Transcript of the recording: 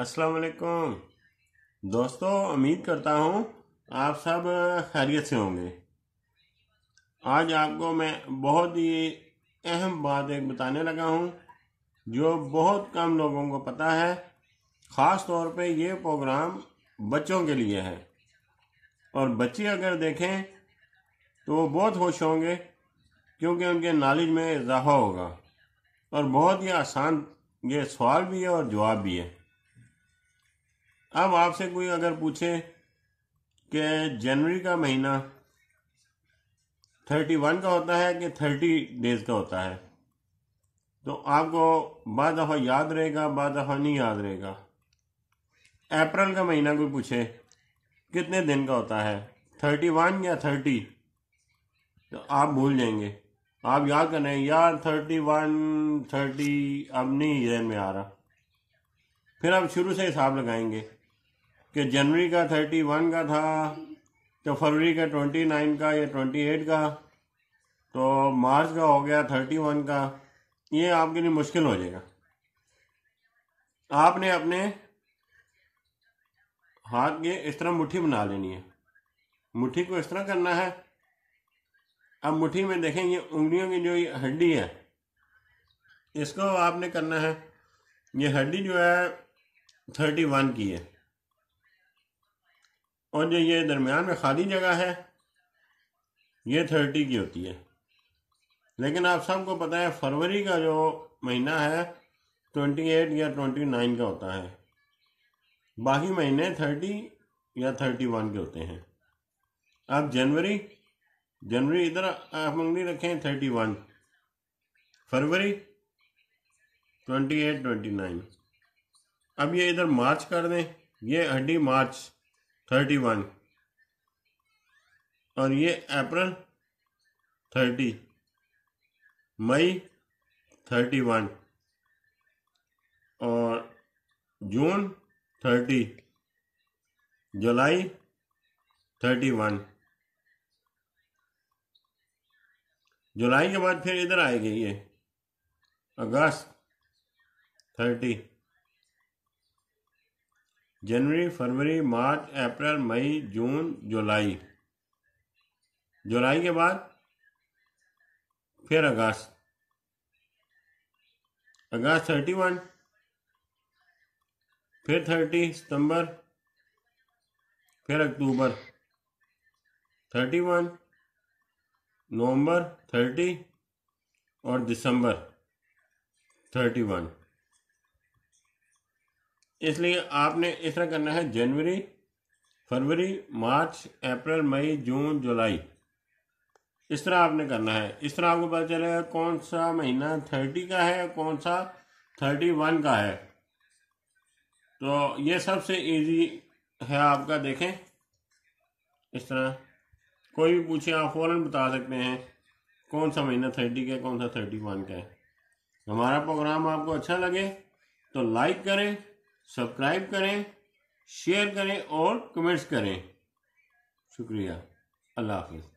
अस्सलाम वालेकुम दोस्तों उम्मीद करता हूँ आप सब खैरियत से होंगे आज आपको मैं बहुत ही अहम बात एक बताने लगा हूँ जो बहुत कम लोगों को पता है ख़ास तौर पे ये प्रोग्राम बच्चों के लिए है और बच्चे अगर देखें तो वो बहुत खुश होंगे क्योंकि उनके नॉलेज में इजाफा होगा और बहुत ही आसान ये सवाल भी है और जवाब भी है अब आपसे कोई अगर पूछे कि जनवरी का महीना थर्टी वन का होता है कि थर्टी डेज का होता है तो आपको बाद दफ़ा याद रहेगा बाद दफ़ा नहीं याद रहेगा अप्रैल का महीना कोई पूछे कितने दिन का होता है थर्टी वन या थर्टी तो आप भूल जाएंगे आप याद कर रहे हैं यार थर्टी वन थर्टी अब नहीं जहन में आ रहा फिर आप शुरू से हिसाब लगाएंगे कि जनवरी का थर्टी वन का था तो फरवरी का ट्वेंटी नाइन का या ट्वेंटी एट का तो मार्च का हो गया थर्टी वन का ये आपके लिए मुश्किल हो जाएगा आपने अपने हाथ के इस तरह मुट्ठी बना लेनी है मुट्ठी को इस तरह करना है अब मुट्ठी में देखेंगे उंगलियों की जो ये हड्डी है इसको आपने करना है ये हड्डी जो है थर्टी वन की है और जो ये दरमियान में खाली जगह है ये थर्टी की होती है लेकिन आप सबको पता है फरवरी का जो महीना है ट्वेंटी एट या ट्वेंटी नाइन का होता है बाकी महीने थर्टी या थर्टी वन के होते हैं अब जनवरी जनवरी इधर आप उंगली रखें थर्टी वन फरवरी ट्वेंटी एट ट्वेंटी नाइन अब ये इधर मार्च कर दें ये हड्डी मार्च थर्टी वन और ये अप्रैल थर्टी मई थर्टी वन और जून थर्टी जुलाई थर्टी वन जुलाई के बाद फिर इधर आएगी ये अगस्त थर्टी जनवरी फरवरी मार्च अप्रैल मई जून जुलाई जुलाई के बाद फिर अगस्त अगस्त थर्टी वन फिर थर्टी सितंबर फिर अक्टूबर थर्टी वन नवंबर थर्टी और दिसंबर थर्टी वन इसलिए आपने इस तरह करना है जनवरी फरवरी मार्च अप्रैल मई जून जुलाई इस तरह आपने करना है इस तरह आपको पता चलेगा कौन सा महीना थर्टी का है कौन सा थर्टी वन का है तो ये सबसे इजी है आपका देखें इस तरह कोई भी पूछे आप फौरन बता सकते हैं कौन सा महीना थर्टी का है कौन सा थर्टी वन का है हमारा प्रोग्राम आपको अच्छा लगे तो लाइक करें सब्सक्राइब करें शेयर करें और कमेंट्स करें शुक्रिया अल्लाह हाफिज़